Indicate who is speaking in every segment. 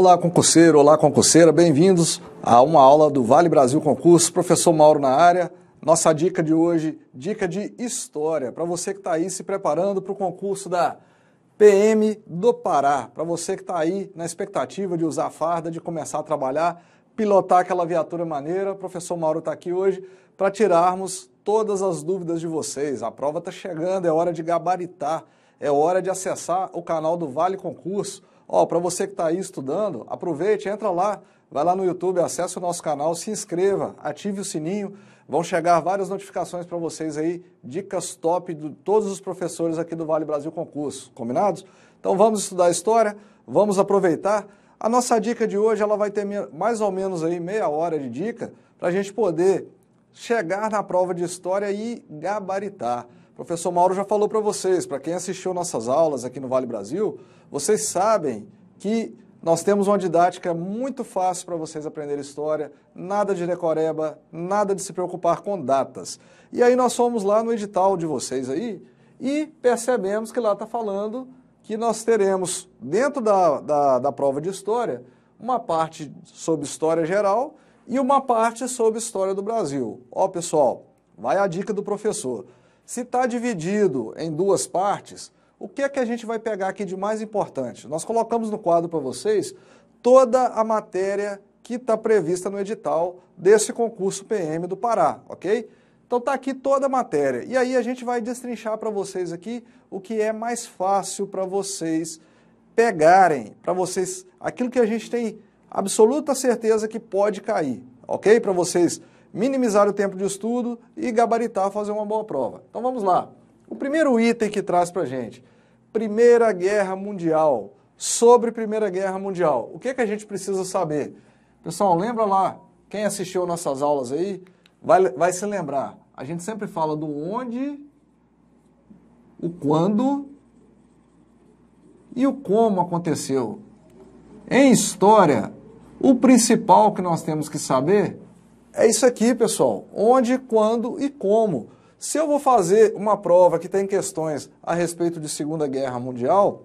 Speaker 1: Olá, concurseiro, olá, concurseira, bem-vindos a uma aula do Vale Brasil Concurso. Professor Mauro na área. Nossa dica de hoje, dica de história, para você que está aí se preparando para o concurso da PM do Pará, para você que está aí na expectativa de usar a farda, de começar a trabalhar, pilotar aquela viatura maneira. O professor Mauro está aqui hoje para tirarmos todas as dúvidas de vocês. A prova está chegando, é hora de gabaritar, é hora de acessar o canal do Vale Concurso Ó, para você que está aí estudando, aproveite, entra lá, vai lá no YouTube, acesse o nosso canal, se inscreva, ative o sininho, vão chegar várias notificações para vocês aí, dicas top de todos os professores aqui do Vale Brasil Concurso, combinados? Então vamos estudar a história, vamos aproveitar. A nossa dica de hoje, ela vai ter mais ou menos aí meia hora de dica para a gente poder chegar na prova de história e gabaritar professor Mauro já falou para vocês, para quem assistiu nossas aulas aqui no Vale Brasil, vocês sabem que nós temos uma didática muito fácil para vocês aprenderem história, nada de decoreba, nada de se preocupar com datas. E aí nós fomos lá no edital de vocês aí e percebemos que lá está falando que nós teremos, dentro da, da, da prova de história, uma parte sobre história geral e uma parte sobre história do Brasil. Ó, pessoal, vai a dica do professor. Se está dividido em duas partes, o que é que a gente vai pegar aqui de mais importante? Nós colocamos no quadro para vocês toda a matéria que está prevista no edital desse concurso PM do Pará, ok? Então está aqui toda a matéria. E aí a gente vai destrinchar para vocês aqui o que é mais fácil para vocês pegarem, para vocês, aquilo que a gente tem absoluta certeza que pode cair, ok? Para vocês minimizar o tempo de estudo e gabaritar, fazer uma boa prova. Então vamos lá. O primeiro item que traz para a gente, Primeira Guerra Mundial. Sobre Primeira Guerra Mundial. O que, é que a gente precisa saber? Pessoal, lembra lá, quem assistiu nossas aulas aí, vai, vai se lembrar. A gente sempre fala do onde, o quando e o como aconteceu. Em história, o principal que nós temos que saber é isso aqui, pessoal. Onde, quando e como. Se eu vou fazer uma prova que tem questões a respeito de Segunda Guerra Mundial,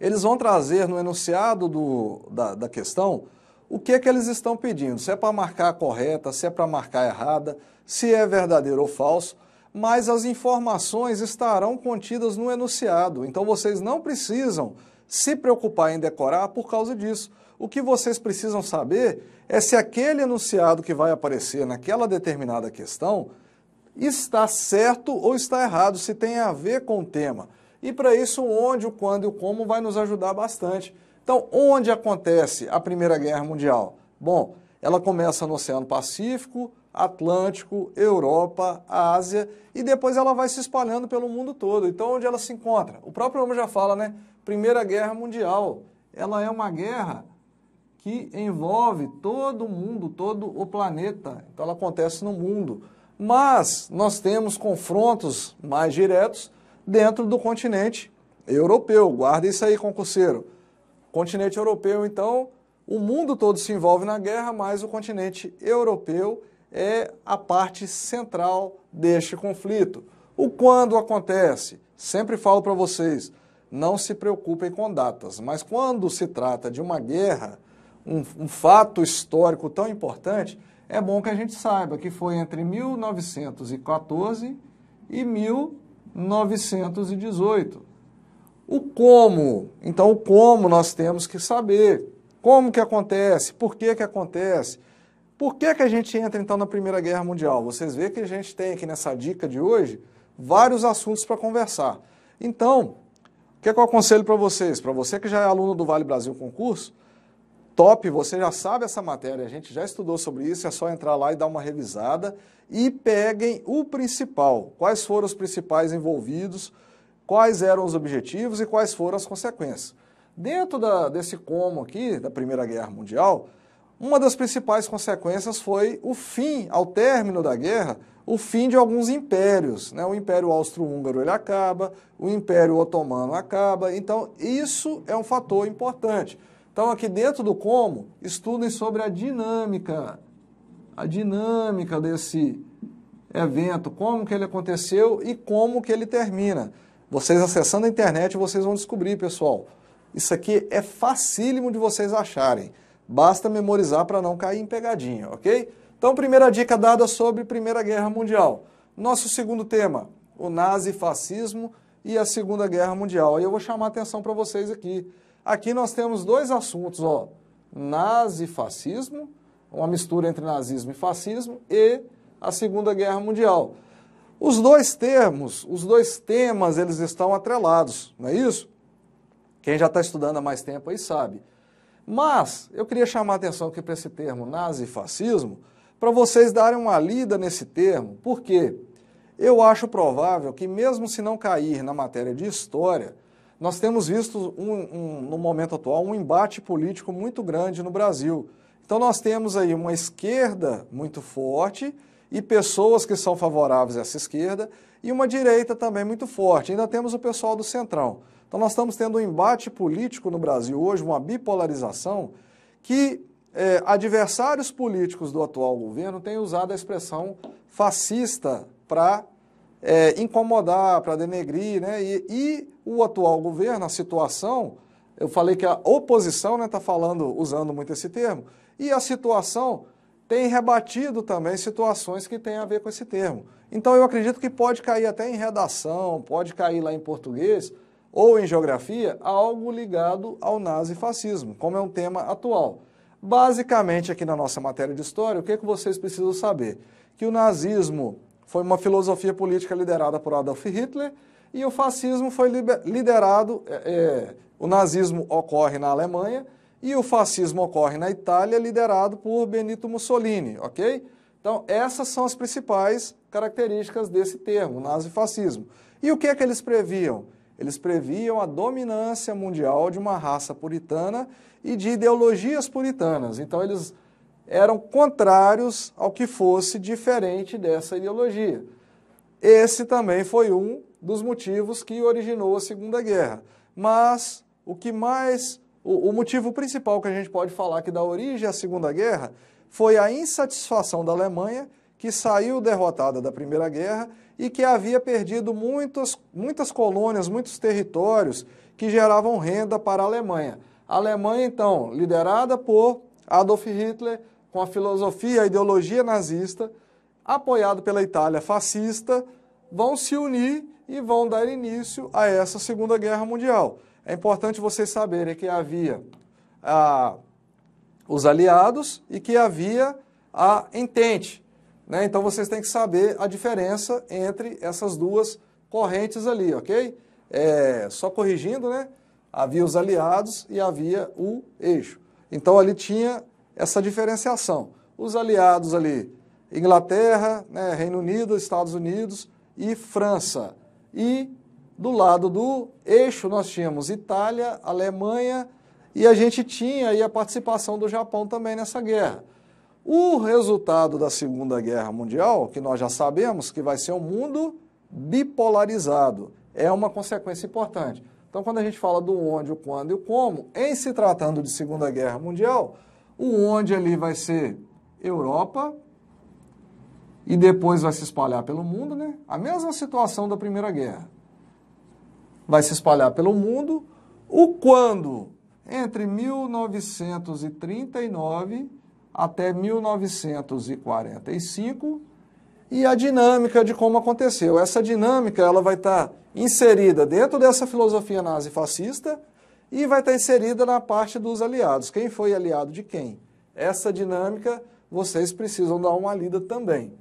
Speaker 1: eles vão trazer no enunciado do, da, da questão o que é que eles estão pedindo. Se é para marcar correta, se é para marcar errada, se é verdadeiro ou falso mas as informações estarão contidas no enunciado. Então vocês não precisam se preocupar em decorar por causa disso. O que vocês precisam saber é se aquele enunciado que vai aparecer naquela determinada questão está certo ou está errado, se tem a ver com o tema. E para isso, onde, o quando e o como vai nos ajudar bastante. Então, onde acontece a Primeira Guerra Mundial? Bom, ela começa no Oceano Pacífico, Atlântico, Europa, Ásia e depois ela vai se espalhando pelo mundo todo. Então, onde ela se encontra? O próprio nome já fala, né? Primeira Guerra Mundial. Ela é uma guerra que envolve todo o mundo, todo o planeta. Então, ela acontece no mundo. Mas nós temos confrontos mais diretos dentro do continente europeu. Guarda isso aí, concurseiro. Continente europeu, então, o mundo todo se envolve na guerra, mas o continente europeu é a parte central deste conflito. O quando acontece, sempre falo para vocês, não se preocupem com datas, mas quando se trata de uma guerra, um, um, fato histórico tão importante, é bom que a gente saiba que foi entre 1914 e 1918. O como, então o como nós temos que saber, como que acontece, por que que acontece, por que, que a gente entra então na Primeira Guerra Mundial? Vocês vê que a gente tem aqui nessa dica de hoje vários assuntos para conversar. Então, o que, é que eu aconselho para vocês? Para você que já é aluno do Vale Brasil Concurso, top, você já sabe essa matéria, a gente já estudou sobre isso, é só entrar lá e dar uma revisada e peguem o principal. Quais foram os principais envolvidos, quais eram os objetivos e quais foram as consequências. Dentro da, desse como aqui, da Primeira Guerra Mundial, uma das principais consequências foi o fim, ao término da guerra, o fim de alguns impérios. Né? O Império Austro-Húngaro ele acaba, o Império Otomano acaba. Então, isso é um fator importante. Então, aqui dentro do como, estudem sobre a dinâmica, a dinâmica desse evento, como que ele aconteceu e como que ele termina. Vocês acessando a internet, vocês vão descobrir, pessoal. Isso aqui é facílimo de vocês acharem. Basta memorizar para não cair em pegadinha, ok? Então, primeira dica dada sobre Primeira Guerra Mundial. Nosso segundo tema, o nazifascismo e a Segunda Guerra Mundial. E eu vou chamar a atenção para vocês aqui. Aqui nós temos dois assuntos, ó, nazifascismo, uma mistura entre nazismo e fascismo, e a Segunda Guerra Mundial. Os dois termos, os dois temas, eles estão atrelados, não é isso? Quem já está estudando há mais tempo aí sabe. Mas eu queria chamar a atenção aqui para esse termo nazifascismo, para vocês darem uma lida nesse termo, porque eu acho provável que, mesmo se não cair na matéria de história, nós temos visto, um, um, no momento atual, um embate político muito grande no Brasil. Então, nós temos aí uma esquerda muito forte e pessoas que são favoráveis a essa esquerda, e uma direita também muito forte. Ainda temos o pessoal do Centrão. Então, nós estamos tendo um embate político no Brasil hoje, uma bipolarização, que é, adversários políticos do atual governo têm usado a expressão fascista para é, incomodar, para denegrir, né? E, e, o atual governo, a situação, eu falei que a oposição está né, tá falando, usando muito esse termo, e a situação tem rebatido também situações que têm a ver com esse termo. Então eu acredito que pode cair até em redação, pode cair lá em português, ou em geografia, algo ligado ao nazifascismo, como é um tema atual. Basicamente, aqui na nossa matéria de história, o que, é que vocês precisam saber? Que o nazismo foi uma filosofia política liderada por Adolf Hitler e o fascismo foi liderado, é, é, o nazismo ocorre na Alemanha e o fascismo ocorre na Itália, liderado por Benito Mussolini, ok? Então, essas são as principais características desse termo, nazifascismo. E o que é que eles previam? Eles previam a dominância mundial de uma raça puritana e de ideologias puritanas. Então, eles eram contrários ao que fosse diferente dessa ideologia. Esse também foi um dos motivos que originou a Segunda Guerra. Mas o que mais, o, o motivo principal que a gente pode falar que dá origem à Segunda Guerra foi a insatisfação da Alemanha que saiu derrotada da Primeira Guerra e que havia perdido muitas, muitas colônias, muitos territórios que geravam renda para a Alemanha. A Alemanha, então, liderada por Adolf Hitler, com a filosofia, a ideologia nazista, apoiado pela Itália fascista, vão se unir e vão dar início a essa Segunda Guerra Mundial. É importante vocês saberem que havia ah, os aliados e que havia a Entente. Né? Então vocês têm que saber a diferença entre essas duas correntes ali, ok? É, só corrigindo, né? Havia os aliados e havia o eixo. Então ali tinha essa diferenciação. Os aliados ali, Inglaterra, né, Reino Unido, Estados Unidos e França. E do lado do eixo nós tínhamos Itália, Alemanha e a gente tinha aí a participação do Japão também nessa guerra. O resultado da Segunda Guerra Mundial, que nós já sabemos que vai ser um mundo bipolarizado, é uma consequência importante. Então, quando a gente fala do onde, o quando e o como, em se tratando de Segunda Guerra Mundial, o onde ali vai ser Europa e depois vai se espalhar pelo mundo, né? A mesma situação da Primeira Guerra. Vai se espalhar pelo mundo. O quando? Entre 1939 até 1945 e a dinâmica de como aconteceu. Essa dinâmica ela vai estar tá inserida dentro dessa filosofia nazi-fascista e vai estar tá inserida na parte dos aliados. Quem foi aliado de quem? Essa dinâmica vocês precisam dar uma lida também.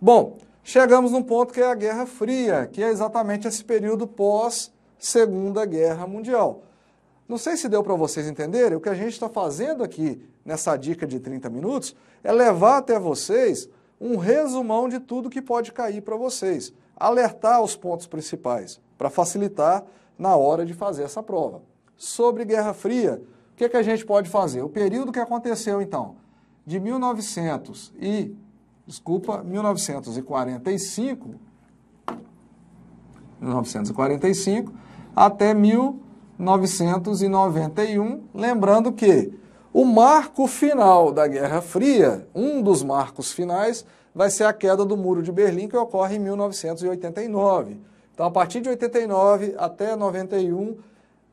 Speaker 1: Bom, chegamos num ponto que é a Guerra Fria, que é exatamente esse período pós Segunda Guerra Mundial. Não sei se deu para vocês entenderem, o que a gente está fazendo aqui nessa dica de 30 minutos é levar até vocês um resumão de tudo que pode cair para vocês, alertar os pontos principais, para facilitar na hora de fazer essa prova. Sobre Guerra Fria, o que, é que a gente pode fazer? O período que aconteceu, então, de 1900 e, desculpa, 1945, 1945 até 1945, 1991. Lembrando que o marco final da Guerra Fria, um dos marcos finais, vai ser a queda do Muro de Berlim, que ocorre em 1989. Então, a partir de 89 até 91,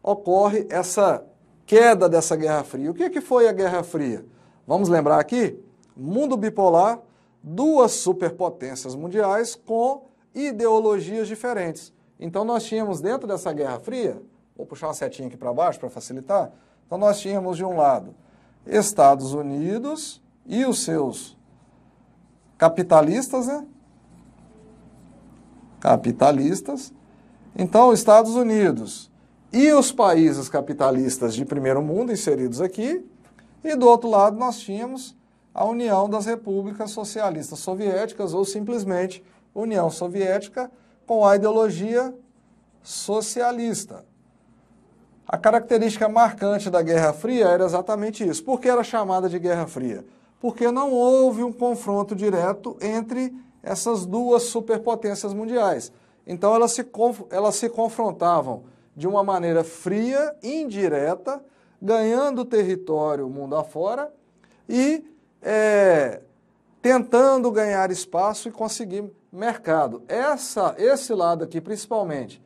Speaker 1: ocorre essa queda dessa Guerra Fria. O que, é que foi a Guerra Fria? Vamos lembrar aqui? Mundo bipolar, duas superpotências mundiais com ideologias diferentes. Então, nós tínhamos dentro dessa Guerra Fria Vou puxar uma setinha aqui para baixo para facilitar. Então, nós tínhamos de um lado Estados Unidos e os seus capitalistas, né? Capitalistas. Então, Estados Unidos e os países capitalistas de primeiro mundo inseridos aqui. E do outro lado, nós tínhamos a União das Repúblicas Socialistas Soviéticas, ou simplesmente União Soviética, com a ideologia socialista. A característica marcante da Guerra Fria era exatamente isso. Por que era chamada de Guerra Fria? Porque não houve um confronto direto entre essas duas superpotências mundiais. Então elas se, elas se confrontavam de uma maneira fria, indireta, ganhando território mundo afora e é, tentando ganhar espaço e conseguir mercado. Essa, esse lado aqui, principalmente,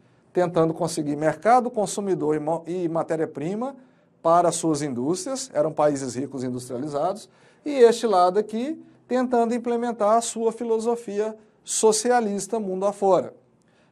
Speaker 1: tentando conseguir mercado, consumidor e matéria-prima para suas indústrias, eram países ricos industrializados, e este lado aqui tentando implementar a sua filosofia socialista mundo afora.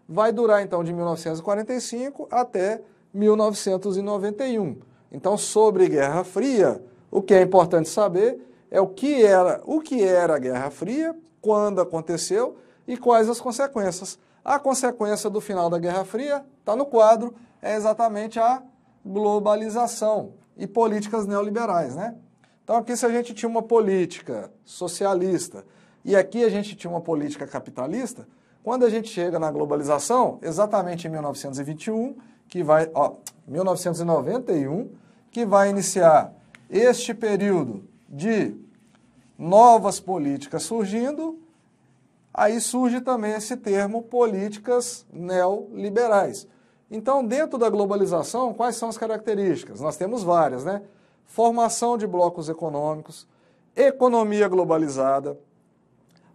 Speaker 1: Vai durar então de 1945 até 1991. Então, sobre Guerra Fria, o que é importante saber é o que era, o que era a Guerra Fria, quando aconteceu e quais as consequências. A consequência do final da Guerra Fria, está no quadro, é exatamente a globalização e políticas neoliberais, né? Então aqui se a gente tinha uma política socialista e aqui a gente tinha uma política capitalista, quando a gente chega na globalização, exatamente em 1921, que vai, ó, 1991, que vai iniciar este período de novas políticas surgindo Aí surge também esse termo políticas neoliberais. Então, dentro da globalização, quais são as características? Nós temos várias, né? Formação de blocos econômicos, economia globalizada.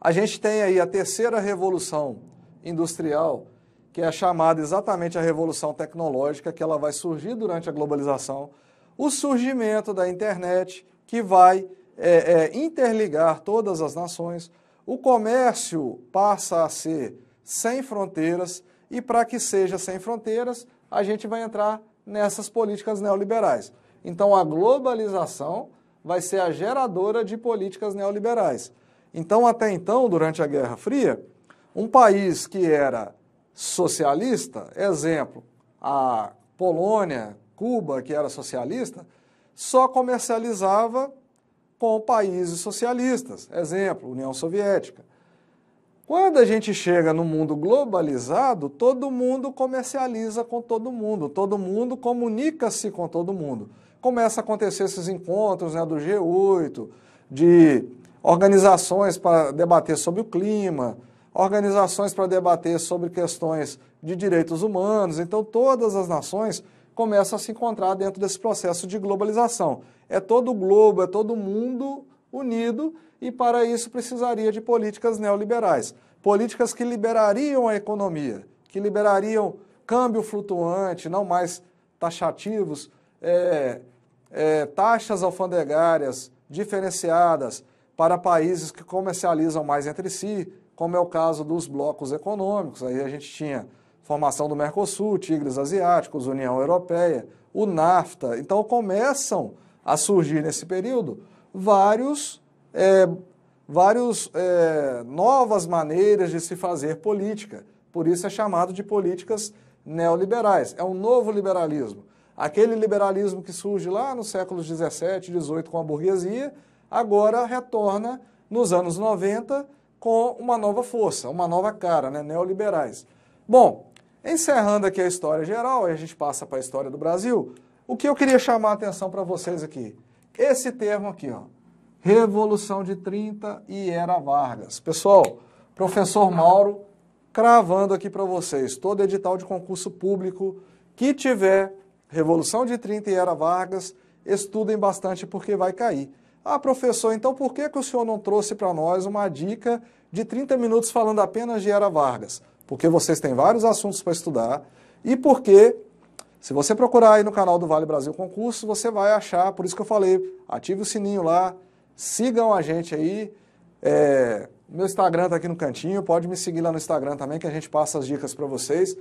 Speaker 1: A gente tem aí a terceira revolução industrial, que é chamada exatamente a revolução tecnológica, que ela vai surgir durante a globalização, o surgimento da internet, que vai é, é, interligar todas as nações, o comércio passa a ser sem fronteiras e para que seja sem fronteiras, a gente vai entrar nessas políticas neoliberais. Então a globalização vai ser a geradora de políticas neoliberais. Então até então, durante a Guerra Fria, um país que era socialista, exemplo, a Polônia, Cuba, que era socialista, só comercializava com países socialistas, exemplo, União Soviética. Quando a gente chega no mundo globalizado, todo mundo comercializa com todo mundo, todo mundo comunica-se com todo mundo. Começa a acontecer esses encontros né, do G8, de organizações para debater sobre o clima, organizações para debater sobre questões de direitos humanos. Então, todas as nações começam a se encontrar dentro desse processo de globalização. É todo o globo, é todo o mundo unido e para isso precisaria de políticas neoliberais. Políticas que liberariam a economia, que liberariam câmbio flutuante, não mais taxativos, é, é, taxas alfandegárias diferenciadas para países que comercializam mais entre si, como é o caso dos blocos econômicos. Aí a gente tinha formação do Mercosul, Tigres Asiáticos, União Europeia, o NAFTA. Então começam a surgir nesse período vários, é, vários é, novas maneiras de se fazer política. Por isso é chamado de políticas neoliberais. É um novo liberalismo. Aquele liberalismo que surge lá nos séculos 17 18 com a burguesia, agora retorna nos anos 90 com uma nova força, uma nova cara, né? neoliberais. Bom, Encerrando aqui a história geral, a gente passa para a história do Brasil. O que eu queria chamar a atenção para vocês aqui? Esse termo aqui, ó. Revolução de 30 e Era Vargas. Pessoal, professor Mauro cravando aqui para vocês, todo edital de concurso público que tiver Revolução de 30 e Era Vargas, estudem bastante porque vai cair. Ah, professor, então por que, que o senhor não trouxe para nós uma dica de 30 minutos falando apenas de Era Vargas? porque vocês têm vários assuntos para estudar e porque, se você procurar aí no canal do Vale Brasil Concurso, você vai achar, por isso que eu falei, ative o sininho lá, sigam a gente aí, é, meu Instagram está aqui no cantinho, pode me seguir lá no Instagram também, que a gente passa as dicas para vocês.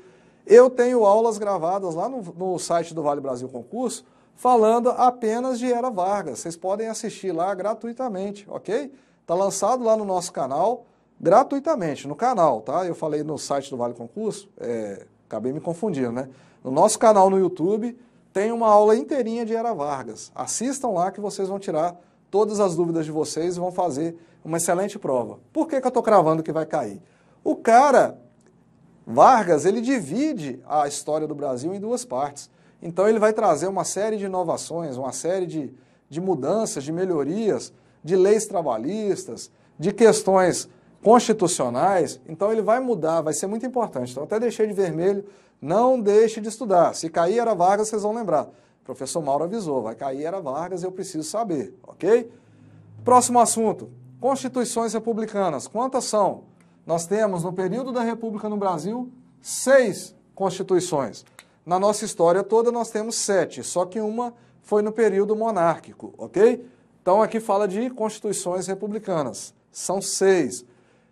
Speaker 1: Eu tenho aulas gravadas lá no, no, site do Vale Brasil Concurso, falando apenas de Era Vargas. Vocês podem assistir lá gratuitamente, ok? Está lançado lá no nosso canal gratuitamente no canal, tá? Eu falei no site do Vale Concurso, é, acabei me confundindo, né? No nosso canal no YouTube tem uma aula inteirinha de Era Vargas. Assistam lá que vocês vão tirar todas as dúvidas de vocês e vão fazer uma excelente prova. Por que, que eu tô cravando que vai cair? O cara, Vargas, ele divide a história do Brasil em duas partes. Então ele vai trazer uma série de inovações, uma série de, de mudanças, de melhorias, de leis trabalhistas, de questões constitucionais, então ele vai mudar, vai ser muito importante. Então, até deixei de vermelho, não deixe de estudar. Se cair era Vargas, vocês vão lembrar. O professor Mauro avisou, vai cair era Vargas, eu preciso saber, ok? Próximo assunto, constituições republicanas. Quantas são? Nós temos, no período da República no Brasil, seis constituições. Na nossa história toda, nós temos sete, só que uma foi no período monárquico, ok? Então, aqui fala de constituições republicanas. São seis.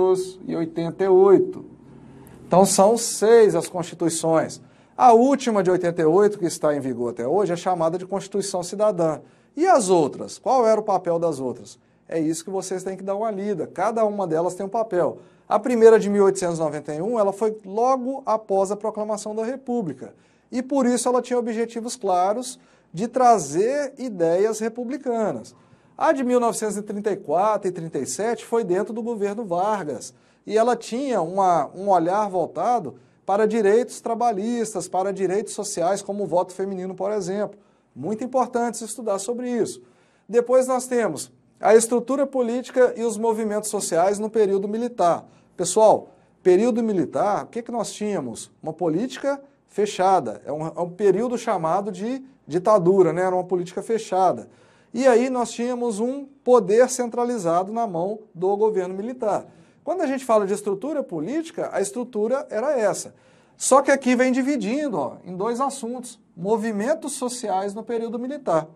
Speaker 1: 1988. Então são seis as constituições. A última de 88, que está em vigor até hoje, é chamada de Constituição Cidadã. E as outras? Qual era o papel das outras? É isso que vocês têm que dar uma lida. Cada uma delas tem um papel. A primeira de 1891, ela foi logo após a proclamação da República. E por isso ela tinha objetivos claros de trazer ideias republicanas. A de 1934 e 37 foi dentro do governo Vargas e ela tinha uma, um olhar voltado para direitos trabalhistas, para direitos sociais, como o voto feminino, por exemplo. Muito importante estudar sobre isso. Depois nós temos a estrutura política e os movimentos sociais no período militar. Pessoal, período militar, o que, que nós tínhamos? Uma política fechada. É um, é um período chamado de ditadura, né? era uma política fechada. E aí nós tínhamos um poder centralizado na mão do governo militar. Quando a gente fala de estrutura política, a estrutura era essa. Só que aqui vem dividindo ó, em dois assuntos: movimentos sociais no período militar.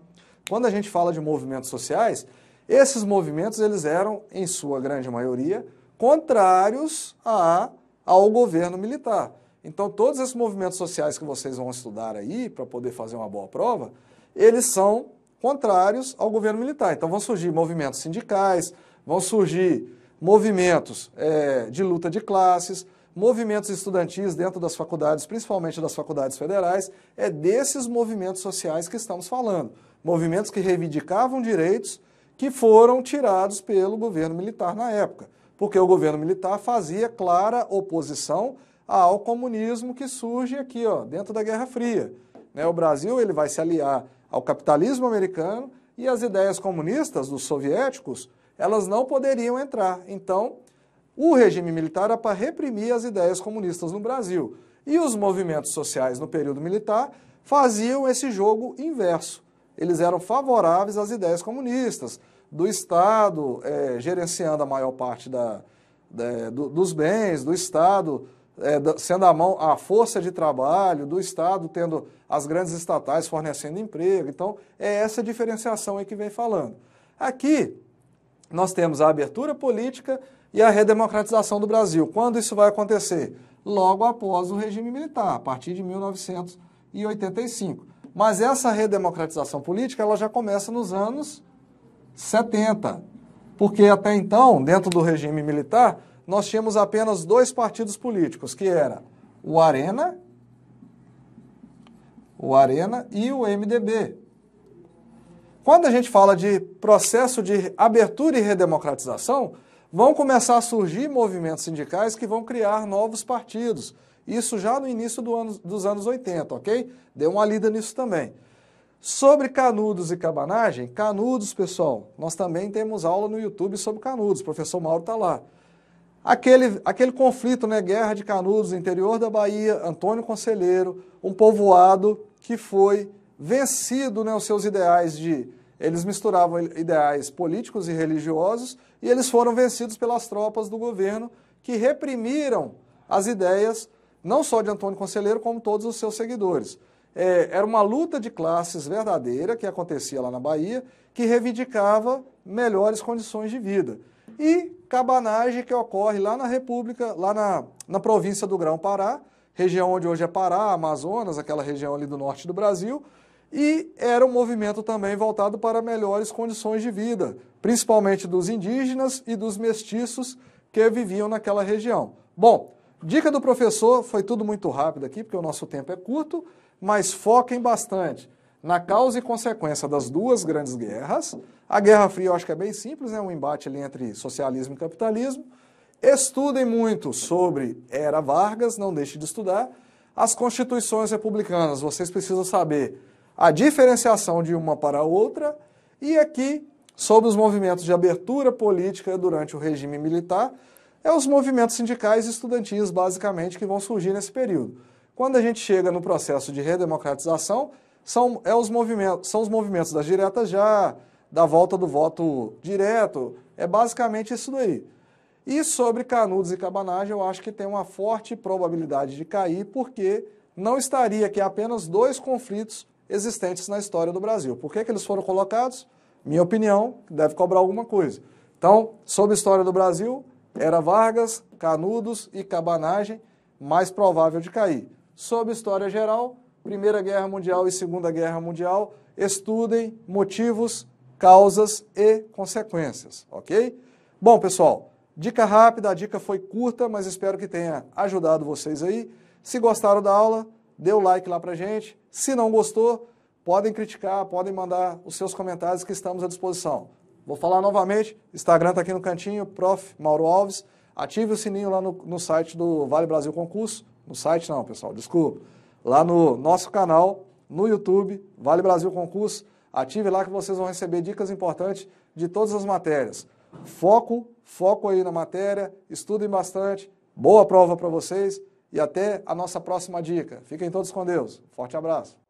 Speaker 1: Quando a gente fala de movimentos sociais, esses movimentos eles eram, em sua grande maioria, contrários a, ao governo militar. Então, todos esses movimentos sociais que vocês vão estudar aí, para poder fazer uma boa prova, eles são contrários ao governo militar. Então vão surgir movimentos sindicais, vão surgir movimentos é, de luta de classes, movimentos estudantis dentro das faculdades, principalmente das faculdades federais, é desses movimentos sociais que estamos falando. Movimentos que reivindicavam direitos que foram tirados pelo governo militar na época, porque o governo militar fazia clara oposição ao comunismo que surge aqui, ó, dentro da Guerra Fria. Né? O Brasil ele vai se aliar ao capitalismo americano e as ideias comunistas dos soviéticos, elas não poderiam entrar. Então, o regime militar era é para reprimir as ideias comunistas no Brasil. E os movimentos sociais no período militar faziam esse jogo inverso. Eles eram favoráveis às ideias comunistas, do Estado é, gerenciando a maior parte da, da, do, dos bens, do Estado é, sendo a mão a força de trabalho do Estado, tendo as grandes estatais fornecendo emprego. Então, é essa diferenciação aí que vem falando. Aqui, nós temos a abertura política e a redemocratização do Brasil. Quando isso vai acontecer? Logo após o regime militar, a partir de 1985. Mas essa redemocratização política ela já começa nos anos 70, porque até então, dentro do regime militar, nós tínhamos apenas dois partidos políticos, que era o Arena, o Arena e o MDB. Quando a gente fala de processo de abertura e redemocratização, vão começar a surgir movimentos sindicais que vão criar novos partidos. Isso já no início do ano, dos anos 80, ok? deu uma lida nisso também. Sobre canudos e cabanagem, canudos, pessoal, nós também temos aula no YouTube sobre canudos. O professor Mauro está lá. Aquele, aquele conflito, né, Guerra de Canudos, interior da Bahia, Antônio Conselheiro, um povoado que foi vencido né, os seus ideais de... Eles misturavam ideais políticos e religiosos e eles foram vencidos pelas tropas do governo que reprimiram as ideias não só de Antônio Conselheiro, como todos os seus seguidores. É, era uma luta de classes verdadeira que acontecia lá na Bahia, que reivindicava melhores condições de vida e cabanagem que ocorre lá na República, lá na, na província do Grão-Pará, região onde hoje é Pará, Amazonas, aquela região ali do norte do Brasil, e era um movimento também voltado para melhores condições de vida, principalmente dos indígenas e dos mestiços que viviam naquela região. Bom, dica do professor, foi tudo muito rápido aqui, porque o nosso tempo é curto, mas foquem bastante na causa e consequência das duas grandes guerras. A Guerra Fria eu acho que é bem simples, é né? um embate ali entre socialismo e capitalismo. Estudem muito sobre Era Vargas, não deixe de estudar. As constituições republicanas, vocês precisam saber a diferenciação de uma para a outra. E aqui, sobre os movimentos de abertura política durante o regime militar, é os movimentos sindicais e estudantis, basicamente, que vão surgir nesse período. Quando a gente chega no processo de redemocratização, são, é os movimentos, são os movimentos das diretas já, da volta do voto direto, é basicamente isso daí. E sobre Canudos e Cabanagem, eu acho que tem uma forte probabilidade de cair, porque não estaria aqui apenas dois conflitos existentes na história do Brasil. Por que, que eles foram colocados? Minha opinião, deve cobrar alguma coisa. Então, sobre história do Brasil, era Vargas, Canudos e Cabanagem mais provável de cair. Sobre história geral, Primeira Guerra Mundial e Segunda Guerra Mundial, estudem motivos, causas e consequências, ok? Bom, pessoal, dica rápida, a dica foi curta, mas espero que tenha ajudado vocês aí. Se gostaram da aula, dê o like lá pra gente. Se não gostou, podem criticar, podem mandar os seus comentários que estamos à disposição. Vou falar novamente, Instagram está aqui no cantinho, prof. Mauro Alves. Ative o sininho lá no, no site do Vale Brasil Concurso. No site não, pessoal, desculpa lá no nosso canal, no YouTube, Vale Brasil Concurso. Ative lá que vocês vão receber dicas importantes de todas as matérias. Foco, foco aí na matéria, estudem bastante, boa prova para vocês e até a nossa próxima dica. Fiquem todos com Deus. Forte abraço.